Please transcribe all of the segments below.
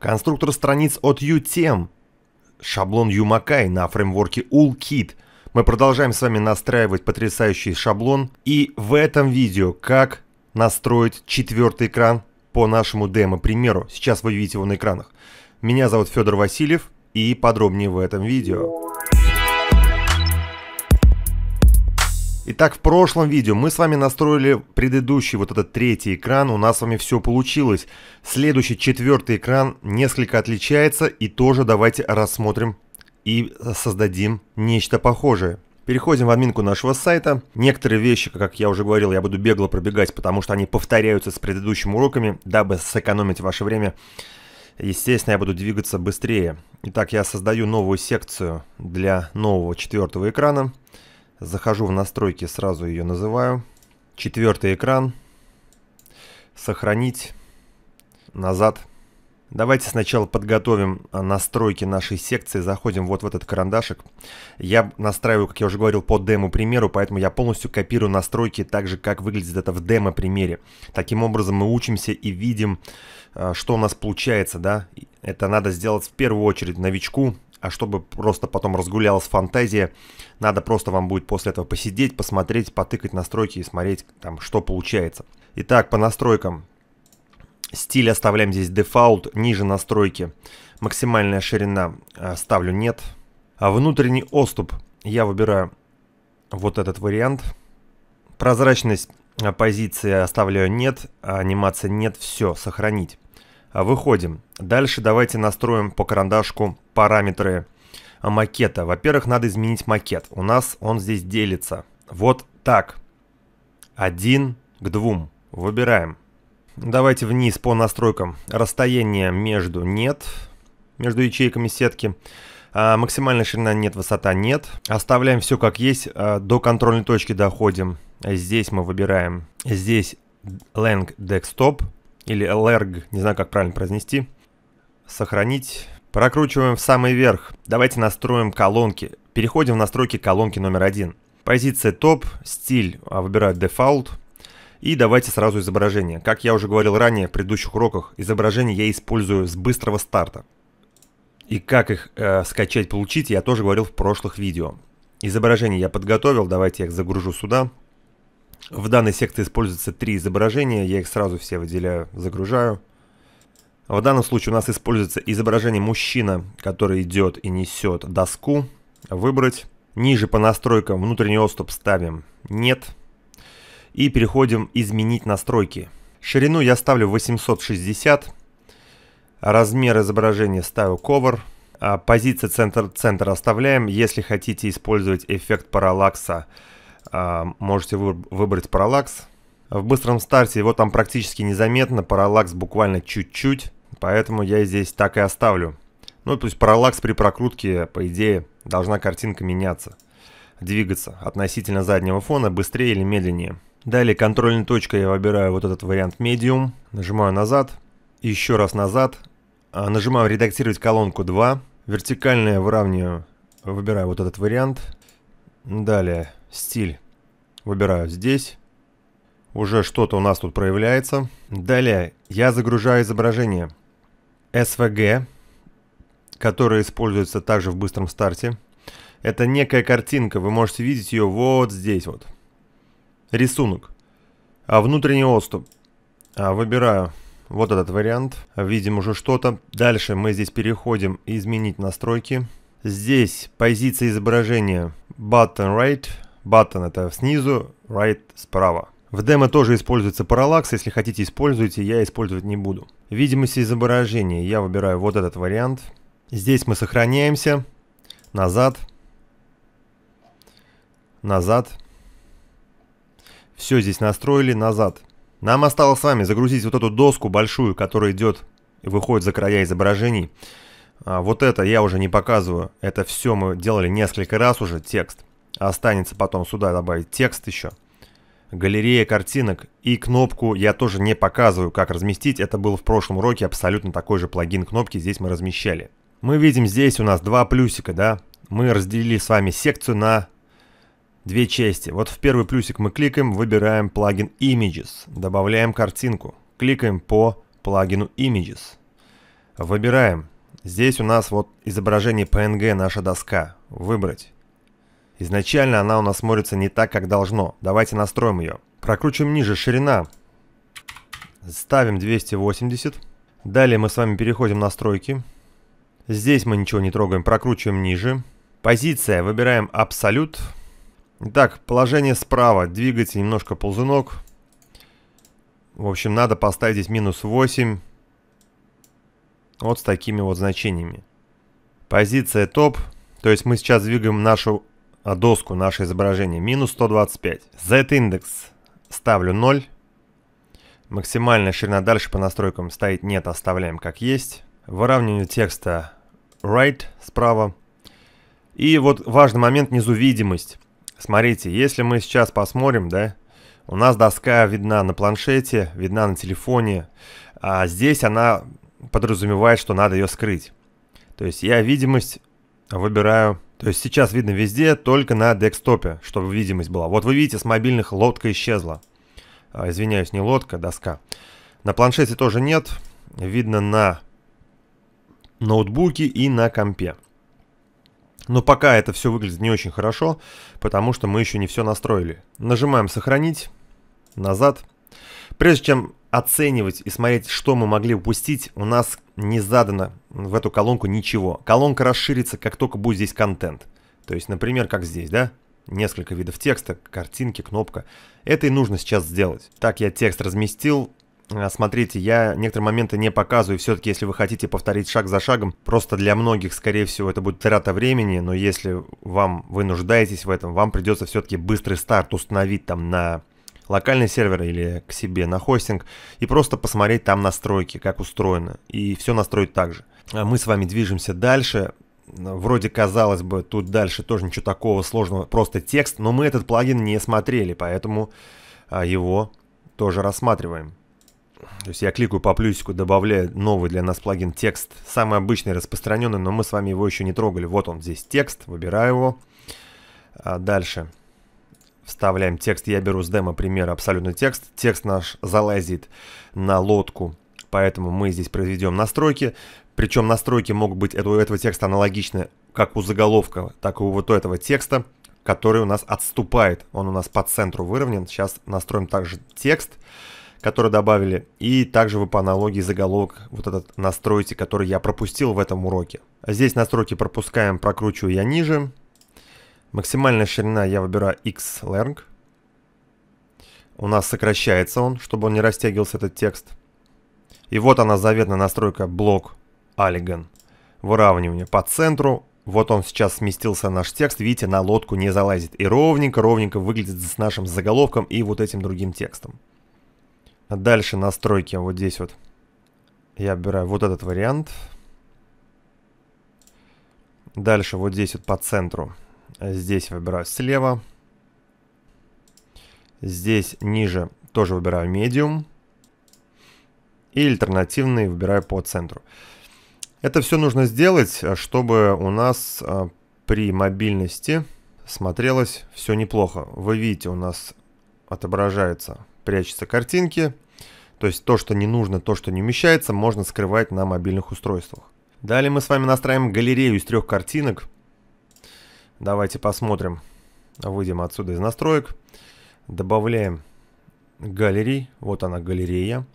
Конструктор страниц от UTM. Шаблон Юмакай на фреймворке UllKit. Мы продолжаем с вами настраивать потрясающий шаблон. И в этом видео, как настроить четвертый экран по нашему демо-примеру. Сейчас вы видите его на экранах. Меня зовут Федор Васильев и подробнее в этом видео. Итак, в прошлом видео мы с вами настроили предыдущий, вот этот третий экран, у нас с вами все получилось. Следующий, четвертый экран несколько отличается и тоже давайте рассмотрим и создадим нечто похожее. Переходим в админку нашего сайта. Некоторые вещи, как я уже говорил, я буду бегло пробегать, потому что они повторяются с предыдущими уроками, дабы сэкономить ваше время. Естественно, я буду двигаться быстрее. Итак, я создаю новую секцию для нового четвертого экрана. Захожу в настройки, сразу ее называю. Четвертый экран. Сохранить. Назад. Давайте сначала подготовим а, настройки нашей секции. Заходим вот в этот карандашик. Я настраиваю, как я уже говорил, по демо-примеру, поэтому я полностью копирую настройки так же, как выглядит это в демо-примере. Таким образом мы учимся и видим, а, что у нас получается. да. Это надо сделать в первую очередь новичку, а чтобы просто потом разгулялась фантазия, надо просто вам будет после этого посидеть, посмотреть, потыкать настройки и смотреть, там, что получается. Итак, по настройкам. Стиль оставляем здесь дефаут, ниже настройки. Максимальная ширина а, ставлю нет. А внутренний отступ я выбираю вот этот вариант. Прозрачность а, позиции оставляю нет, а анимация нет, все, сохранить. А, выходим. Дальше давайте настроим по карандашку параметры а, макета. Во-первых, надо изменить макет. У нас он здесь делится. Вот так. Один к двум. Выбираем. Давайте вниз по настройкам. Расстояние между нет, между ячейками сетки. А, максимальная ширина нет, высота нет. Оставляем все как есть. А, до контрольной точки доходим. Здесь мы выбираем. Здесь length desktop или LRG, не знаю, как правильно произнести. Сохранить. Прокручиваем в самый верх. Давайте настроим колонки. Переходим в настройки колонки номер один. Позиция топ, стиль, а, выбираю дефолт. И давайте сразу изображение. Как я уже говорил ранее в предыдущих уроках, изображение я использую с быстрого старта. И как их э, скачать, получить, я тоже говорил в прошлых видео. Изображение я подготовил, давайте я их загружу сюда. В данной секции используется три изображения, я их сразу все выделяю, загружаю. А в данном случае у нас используется изображение мужчина, который идет и несет доску. Выбрать. Ниже по настройкам внутренний отступ ставим «Нет». И переходим «Изменить настройки». Ширину я ставлю 860. Размер изображения ставлю «Cover». А Позиция центр, центр оставляем. Если хотите использовать эффект параллакса – а, можете выбрать параллакс. В быстром старте его там практически незаметно, параллакс буквально чуть-чуть, поэтому я здесь так и оставлю. Ну, то есть параллакс при прокрутке, по идее, должна картинка меняться, двигаться относительно заднего фона, быстрее или медленнее. Далее контрольной точкой я выбираю вот этот вариант Medium, нажимаю назад, еще раз назад, а, нажимаю редактировать колонку 2, вертикальное выравниваю, выбираю вот этот вариант. Далее стиль. Выбираю здесь. Уже что-то у нас тут проявляется. Далее я загружаю изображение SVG, которое используется также в быстром старте. Это некая картинка, вы можете видеть ее вот здесь вот. Рисунок. А внутренний отступ. А, выбираю вот этот вариант. Видим уже что-то. Дальше мы здесь переходим изменить настройки. Здесь позиция изображения Button right Button это снизу, Right справа. В демо тоже используется параллакс, если хотите используйте, я использовать не буду. Видимость изображения, я выбираю вот этот вариант. Здесь мы сохраняемся, назад, назад. Все здесь настроили, назад. Нам осталось с вами загрузить вот эту доску большую, которая идет и выходит за края изображений. А, вот это я уже не показываю, это все мы делали несколько раз уже, текст. Останется потом сюда добавить текст еще. Галерея картинок. И кнопку я тоже не показываю, как разместить. Это был в прошлом уроке абсолютно такой же плагин кнопки. Здесь мы размещали. Мы видим здесь у нас два плюсика, да? Мы разделили с вами секцию на две части. Вот в первый плюсик мы кликаем, выбираем плагин Images. Добавляем картинку. Кликаем по плагину Images. Выбираем. Здесь у нас вот изображение PNG, наша доска. Выбрать. Изначально она у нас смотрится не так, как должно. Давайте настроим ее. Прокручиваем ниже. Ширина. Ставим 280. Далее мы с вами переходим в настройки. Здесь мы ничего не трогаем. Прокручиваем ниже. Позиция. Выбираем абсолют. Итак, положение справа. Двигайте немножко ползунок. В общем, надо поставить здесь минус 8. Вот с такими вот значениями. Позиция топ. То есть мы сейчас двигаем нашу а доску наше изображение. Минус 125. Z-индекс ставлю 0. Максимальная ширина дальше по настройкам стоит нет, оставляем как есть. Выравнивание текста right справа. И вот важный момент внизу видимость. Смотрите, если мы сейчас посмотрим, да, у нас доска видна на планшете, видна на телефоне, а здесь она подразумевает, что надо ее скрыть. То есть я видимость выбираю то есть сейчас видно везде, только на декстопе, чтобы видимость была. Вот вы видите, с мобильных лодка исчезла. А, извиняюсь, не лодка, а доска. На планшете тоже нет. Видно на ноутбуке и на компе. Но пока это все выглядит не очень хорошо, потому что мы еще не все настроили. Нажимаем «Сохранить», «Назад». Прежде чем оценивать и смотреть, что мы могли упустить, у нас не задано в эту колонку ничего. Колонка расширится, как только будет здесь контент. То есть, например, как здесь, да? Несколько видов текста, картинки, кнопка. Это и нужно сейчас сделать. Так, я текст разместил. А, смотрите, я некоторые моменты не показываю. Все-таки, если вы хотите повторить шаг за шагом, просто для многих, скорее всего, это будет трата времени. Но если вам вы нуждаетесь в этом, вам придется все-таки быстрый старт установить там на локальный сервер или к себе на хостинг и просто посмотреть там настройки, как устроено, и все настроить так же. А мы с вами движемся дальше. Вроде казалось бы, тут дальше тоже ничего такого сложного, просто текст, но мы этот плагин не смотрели, поэтому а, его тоже рассматриваем. То есть я кликаю по плюсику, добавляю новый для нас плагин текст. Самый обычный, распространенный, но мы с вами его еще не трогали. Вот он здесь текст, выбираю его. А, дальше вставляем текст, я беру с демо пример абсолютно текст, текст наш залазит на лодку, поэтому мы здесь произведем настройки, причем настройки могут быть у этого текста аналогичны как у заголовка, так и у вот этого текста, который у нас отступает, он у нас по центру выровнен, сейчас настроим также текст, который добавили, и также вы по аналогии заголовок вот этот настройте, который я пропустил в этом уроке. Здесь настройки пропускаем, прокручиваю я ниже, Максимальная ширина я выбираю xlang. У нас сокращается он, чтобы он не растягивался, этот текст. И вот она заветная настройка блок Alligan. Выравнивание по центру. Вот он сейчас сместился наш текст. Видите, на лодку не залазит. И ровненько-ровненько выглядит с нашим заголовком и вот этим другим текстом. А дальше настройки. Вот здесь вот я выбираю вот этот вариант. Дальше вот здесь вот по центру Здесь выбираю слева. Здесь ниже тоже выбираю медиум, И альтернативный выбираю по центру. Это все нужно сделать, э, чтобы у нас э, при мобильности смотрелось все неплохо. Вы видите, у нас отображаются, прячется картинки. То есть то, что не нужно, то, что не умещается, можно скрывать на мобильных устройствах. Далее мы с вами настраиваем галерею из трех картинок. Давайте посмотрим. Выйдем отсюда из настроек. Добавляем галерей. Вот она галерея.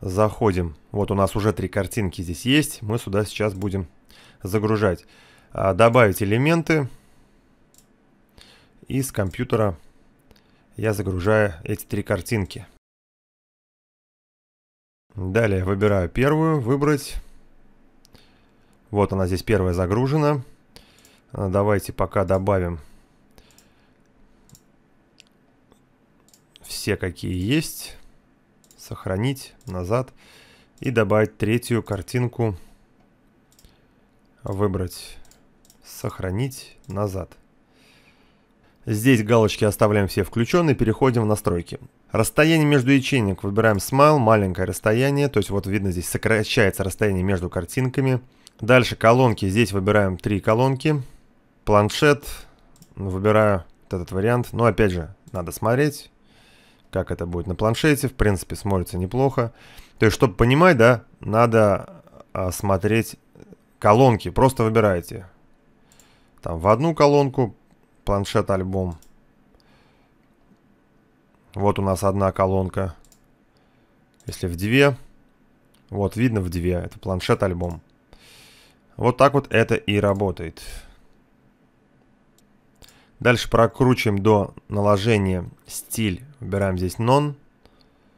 Заходим. Вот у нас уже три картинки здесь есть. Мы сюда сейчас будем загружать. А, добавить элементы. И с компьютера я загружаю эти три картинки. Далее выбираю первую, выбрать. Вот она здесь первая загружена. А, давайте пока добавим все, какие есть. Сохранить, назад. И добавить третью картинку. Выбрать, сохранить, назад. Здесь галочки оставляем все включенные, переходим в настройки. Расстояние между ячейник выбираем смайл, маленькое расстояние, то есть вот видно здесь сокращается расстояние между картинками. Дальше колонки, здесь выбираем три колонки, Планшет. Ну, выбираю вот этот вариант. Но опять же, надо смотреть, как это будет на планшете. В принципе, смотрится неплохо. То есть, чтобы понимать, да, надо а, смотреть колонки. Просто выбираете. Там в одну колонку планшет альбом. Вот у нас одна колонка. Если в две, вот видно в две, это планшет альбом. Вот так вот это и работает. Дальше прокручиваем до наложения стиль. Выбираем здесь non.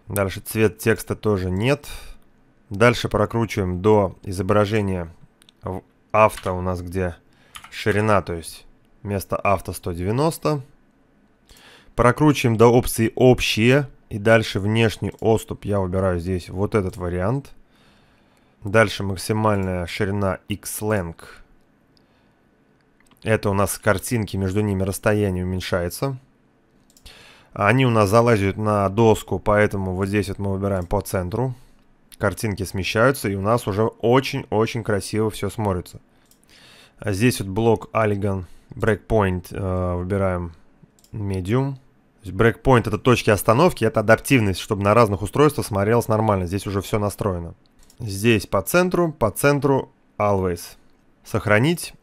Дальше цвет текста тоже нет. Дальше прокручиваем до изображения авто у нас где ширина, то есть место авто 190. Прокручиваем до опции общие и дальше внешний отступ я выбираю здесь вот этот вариант. Дальше максимальная ширина X-Length это у нас картинки, между ними расстояние уменьшается. Они у нас залазят на доску, поэтому вот здесь вот мы выбираем по центру. Картинки смещаются, и у нас уже очень-очень красиво все смотрится. А здесь вот блок Alligan Breakpoint э, выбираем Medium. Breakpoint это точки остановки, это адаптивность, чтобы на разных устройствах смотрелось нормально. Здесь уже все настроено. Здесь по центру, по центру Always. Сохранить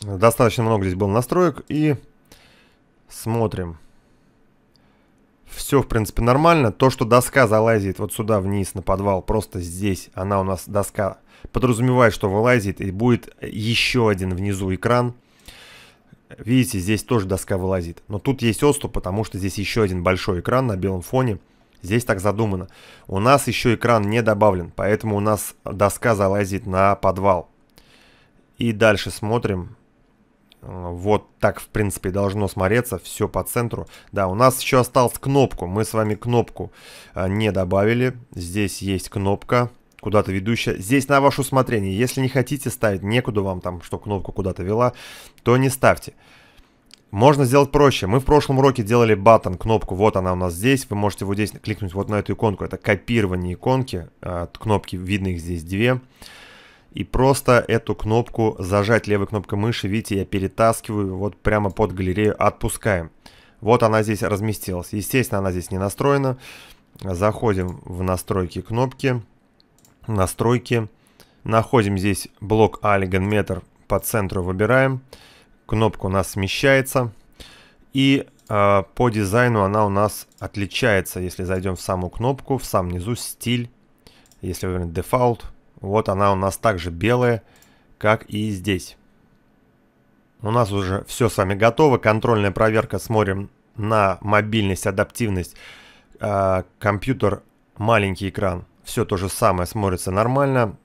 Достаточно много здесь было настроек. И смотрим. Все, в принципе, нормально. То, что доска залазит вот сюда вниз на подвал, просто здесь она у нас доска подразумевает, что вылазит и будет еще один внизу экран. Видите, здесь тоже доска вылазит. Но тут есть отступ, потому что здесь еще один большой экран на белом фоне. Здесь так задумано. У нас еще экран не добавлен, поэтому у нас доска залазит на подвал. И дальше смотрим. Э, вот так, в принципе, должно смотреться все по центру. Да, у нас еще осталась кнопку. Мы с вами кнопку э, не добавили. Здесь есть кнопка куда-то ведущая. Здесь на ваше усмотрение. Если не хотите ставить, некуда вам там, что кнопку куда-то вела, то не ставьте. Можно сделать проще. Мы в прошлом уроке делали батон кнопку, вот она у нас здесь. Вы можете вот здесь кликнуть вот на эту иконку. Это копирование иконки. Кнопки, видно их здесь Две и просто эту кнопку зажать левой кнопкой мыши, видите, я перетаскиваю вот прямо под галерею, отпускаем. Вот она здесь разместилась. Естественно, она здесь не настроена. Заходим в настройки кнопки, настройки. Находим здесь блок Alligan по центру выбираем. Кнопка у нас смещается. И э, по дизайну она у нас отличается. Если зайдем в саму кнопку, в самом низу стиль. Если выберем дефолт, вот она у нас также белая, как и здесь. У нас уже все с вами готово. Контрольная проверка. Смотрим на мобильность, адаптивность. А, компьютер, маленький экран. Все то же самое смотрится нормально.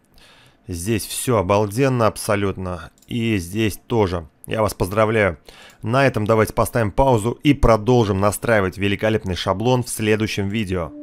Здесь все обалденно абсолютно. И здесь тоже. Я вас поздравляю. На этом давайте поставим паузу и продолжим настраивать великолепный шаблон в следующем видео.